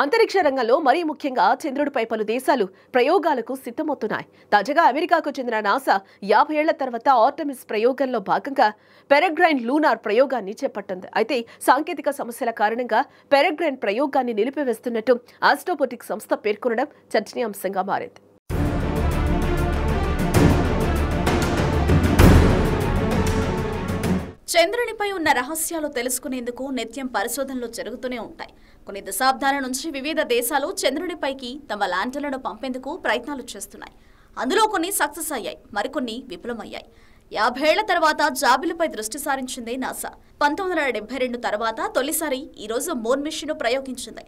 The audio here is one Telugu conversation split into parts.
అంతరిక్ష రంగంలో మరీ ముఖ్యంగా చంద్రుడిపై పలు దేశాలు ప్రయోగాలకు సిద్ధమవుతున్నాయి తాజాగా అమెరికాకు చెందిన నాసా యాభై ఏళ్ల తర్వాత ఆర్టమిస్ ప్రయోగంలో భాగంగా పెరగ్రైన్ లూనార్ ప్రయోగాన్ని చేపట్టింది అయితే సాంకేతిక సమస్యల కారణంగా పెరగ్రైన్ ప్రయోగాన్ని నిలిపివేస్తున్నట్టు ఆస్టోపోటిక్ సంస్థ పేర్కొనడం చర్చనీయాంశంగా మారింది చంద్రునిపై ఉన్న రహస్యాలు తెలుసుకునేందుకు నిత్యం పరిశోధనలు జరుగుతూనే ఉంటాయి కొన్ని దశాబ్దాల నుంచి వివిధ దేశాలు చంద్రునిపైకి తమ ల్యాండర్లను పంపేందుకు ప్రయత్నాలు చేస్తున్నాయి అందులో కొన్ని సక్సెస్ అయ్యాయి మరికొన్ని విఫలమయ్యాయి యాభేళ్ల తర్వాత జాబిలుపై దృష్టి సారించింది నాసా పంతొమ్మిది వందల డెబ్బై రెండు తర్వాత తొలిసారి ఈరోజు మోన్ మిషన్ ప్రయోగించింది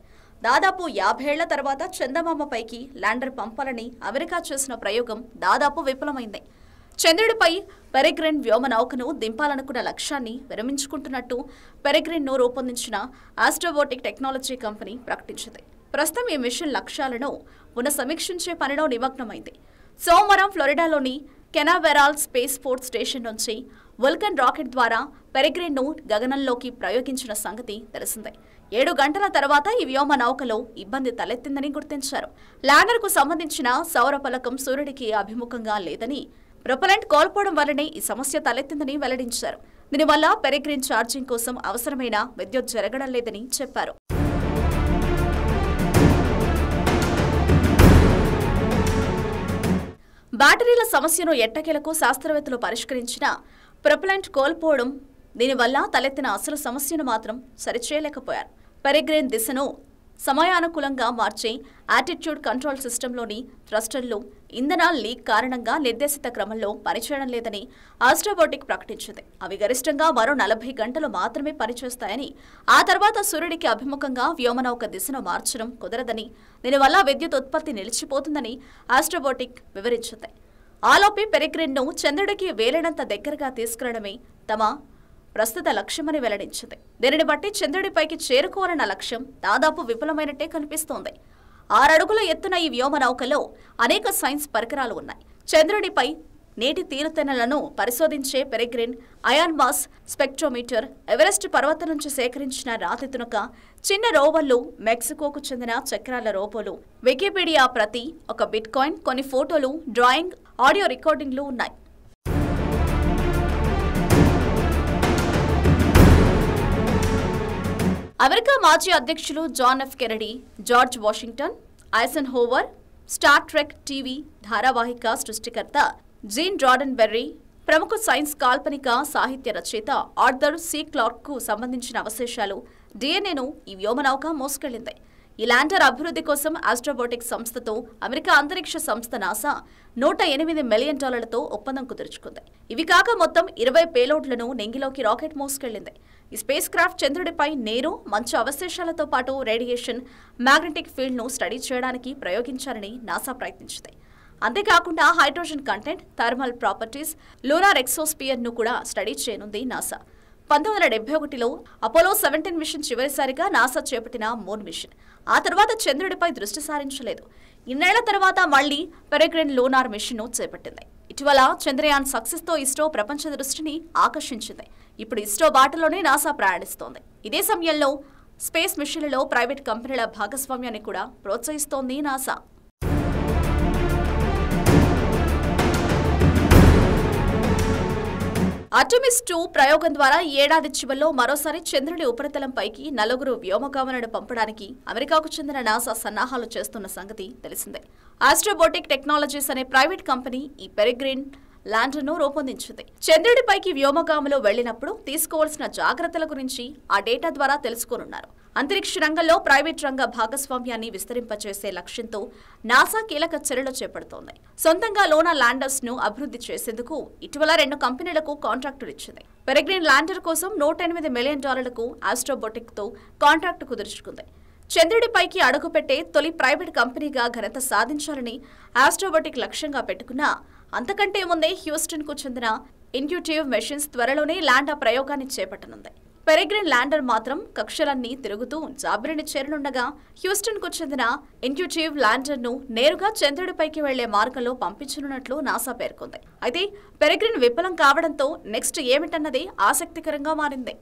దాదాపు యాభేళ్ల తర్వాత చందమామపైకి ల్యాండర్ పంపాలని అమెరికా చేసిన ప్రయోగం దాదాపు విఫలమైంది చంద్రుడిపై వ్యోమ నౌకను దింపాలనుకున్న లక్ష్యాన్ని విరమించుకుంటున్నట్టు పెరెగ్రెన్ను రూపొందించిన ఆస్ట్రోబోటిక్ టెక్నాలజీ కంపెనీ ప్రకటించింది ప్రస్తుతం ఈ మిషన్ లక్ష్యాలను ఉన్న సమీక్షించే పనిలో నిమగ్నమైంది సోమవారం ఫ్లోరిడాలోని కెనావెరాల్ స్పేస్ ఫోర్స్ స్టేషన్ నుంచి వల్కన్ రాకెట్ ద్వారా పెరెగ్రెన్ను గగనంలోకి ప్రయోగించిన సంగతి తెలిసిందే ఏడు గంటల తర్వాత ఈ వ్యోమ నౌకలో ఇబ్బంది తలెత్తిందని గుర్తించారు ల్యాండర్కు సంబంధించిన సౌర ఫలకం సూర్యుడికి అభిముఖంగా లేదని ప్రొపలెంట్ కోల్పోవడం వల్లనే ఈ సమస్య తలెత్తిందని వెల్లడించారు దీనివల్ల పెరిగ్రీన్ ఛార్జింగ్ కోసం అవసరమైన విద్యుత్ జరగడం లేదని చెప్పారు బ్యాటరీల సమస్యను ఎట్టకేలకు శాస్త్రవేత్తలు పరిష్కరించిన ప్రొపలెంట్ కోల్పోవడం దీనివల్ల తలెత్తిన అసలు సమస్యను మాత్రం సరిచేయలేకపోయారు పెరిగ్రేన్ దిశను సమయానుకూలంగా మార్చే యాటిట్యూడ్ కంట్రోల్ సిస్టంలోని థ్రస్టర్లు ఇంధన లీక్ కారణంగా నిర్దేశిత క్రమంలో పనిచేయడం లేదని ఆస్ట్రోబోటిక్ ప్రకటించింది అవి గరిష్టంగా మరో నలభై గంటలు మాత్రమే పనిచేస్తాయని ఆ తర్వాత సూర్యుడికి అభిముఖంగా వ్యోమనౌక దిశను మార్చడం కుదరదని దీనివల్ల విద్యుత్ ఉత్పత్తి నిలిచిపోతుందని ఆస్ట్రోబోటిక్ వివరించింది ఆలోపి పెరిగ్రిన్ను చంద్రుడికి వేలైనంత దగ్గరగా తీసుకురావడమే తమ ప్రస్తుత లక్ష్యమని వెల్లడించింది దీనిని బట్టి చంద్రుడిపైకి చేరుకోవాలన్న లక్ష్యం దాదాపు విఫలమైనట్టే కనిపిస్తోంది ఆరడుగుల ఎత్తున ఈ వ్యోమ నౌకలో అనేక సైన్స్ పరికరాలు ఉన్నాయి చంద్రుడిపై నేటి తీరుతెనలను పరిశోధించే Peregrine ion mass spectrometer Everest పర్వతం నుంచి సేకరించిన రాతి తునక చిన్న రోవర్లు మెక్సికోకు చెందిన చక్రాల రోబోలు వికీపీడియా ప్రతి ఒక బిట్కాయిన్ కొన్ని ఫోటోలు డ్రాయింగ్ ఆడియో రికార్డింగ్లు ఉన్నాయి అమెరికా మాజీ అధ్యక్షులు John F Kennedy George Washington Eisenhower Star Trek TV ధారావాహిక సృష్టికర్త జీన్ డ్రాడన్ బెర్రీ ప్రముఖ సైన్స్ కాల్పనిక సాహిత్య రచయిత ఆర్థర్ సి క్లార్క్ కు సంబంధించిన అవశేషాలు డిఎన్ఏను ఈ వ్యోమనౌక మోసుకెళ్లింది ఈ అభివృద్ధి కోసం ఆస్ట్రోబోటిక్ సంస్థతో అమెరికా అంతరిక్ష సంస్థ నాసా నూట ఎనిమిది మిలియన్ డాలర్లతో ఒప్పందం కుదుర్చుకుంది ఇవి కాక మొత్తం ఇరవై పేలోడ్లను నెంగిలోకి రాకెట్ మోసుకెళ్లింది ఈ స్పేస్ క్రాఫ్ట్ చంద్రుడిపై నేరు మంచు అవశేషాలతో పాటు రేడియేషన్ మ్యాగ్నెటిక్ ఫీల్డ్ను స్టడీ చేయడానికి ప్రయోగించాలని నాసా ప్రయత్నించింది అంతేకాకుండా hydrogen content thermal properties lunar ఎక్సోస్పియర్ను కూడా స్టడీ చేయనుంది నాసా పంతొమ్మిది వందల డెబ్బై ఒకటిలో అపోలో సెవెంటీన్ మిషన్ చివరిసారిగా నాసా చేపట్టిన మూన్ మిషన్ ఆ తర్వాత చంద్రుడిపై దృష్టి సారించలేదు ఇన్నేళ్ల తర్వాత మళ్లీ పెరెగ్రెన్ లోనార్ మిషన్ను చేపట్టింది ఇటీవల చంద్రయాన్ సక్సెస్తో ఇస్రో ప్రపంచ దృష్టిని ఆకర్షించింది ఇప్పుడు ఇస్రో బాటలోనే నాసా ప్రయాణిస్తోంది ఇదే సమయంలో స్పేస్ మిషన్లలో ప్రైవేట్ కంపెనీల భాగస్వామ్యాన్ని కూడా ప్రోత్సహిస్తోంది నాసా అటమిస్ టూ ప్రయోగం ద్వారా ఏడాది చివరిలో మరోసారి చంద్రుని ఉపరితలంపైకి నలుగురు వ్యోమగామనను పంపడానికి అమెరికాకు చెందిన నాసా సన్నాహాలు చేస్తున్న సంగతి తెలిసిందే ఆస్ట్రోబోటిక్ టెక్నాలజీస్ అనే ప్రైవేట్ కంపెనీ ఈ పెరిగ్రీన్ ల్యాండర్ను రూపొందించింది చంద్రుడిపైకి వ్యోమగాములో వెళ్లినప్పుడు తీసుకోవాల్సిన జాగ్రత్తల గురించి ఆ డేటా ద్వారా తెలుసుకోనున్నారు అంతరిక్ష రంగంలో ప్రైవేట్ రంగ భాగస్వామ్యాన్ని విస్తరింపచేసే లక్ష్యంతో నాసా కీలక చర్యలు చేపడుతోంది సొంతంగా లోనా ల్యాండర్స్ ను అభివృద్ధి చేసేందుకు ఇటీవల రెండు కంపెనీలకు కాంట్రాక్టులు ఇచ్చింది పెరగ్రీన్ ల్యాండర్ కోసం నూట ఎనిమిది మిలియన్ డాలర్లకు ఆస్ట్రోబోటిక్ తో కాంట్రాక్టు కుదుర్చుకుంది చంద్రుడిపైకి అడుగుపెట్టే తొలి ప్రైవేట్ కంపెనీగా ఘనత సాధించాలని ఆస్ట్రోబోటిక్ లక్ష్యంగా పెట్టుకున్న అంతకంటే ముందే హ్యూస్టన్కు చెందిన ఇన్క్యూటివ్ మెషిన్స్ త్వరలోనే ల్యాండా ప్రయోగాన్ని చేపట్టనుంది పెరెగ్రిన్ ల్యాండర్ మాత్రం కక్షలన్నీ తిరుగుతూ జాబిరిని చేరనుండగా హ్యూస్టన్కు చెందిన ఇంట్యూటివ్ ల్యాండర్ను నేరుగా చంద్రుడిపైకి వెళ్లే మార్గంలో పంపించనున్నట్లు నాసా పేర్కొంది అయితే పెరెగ్రిన్ విఫలం కావడంతో నెక్స్ట్ ఏమిటన్నది ఆసక్తికరంగా మారింది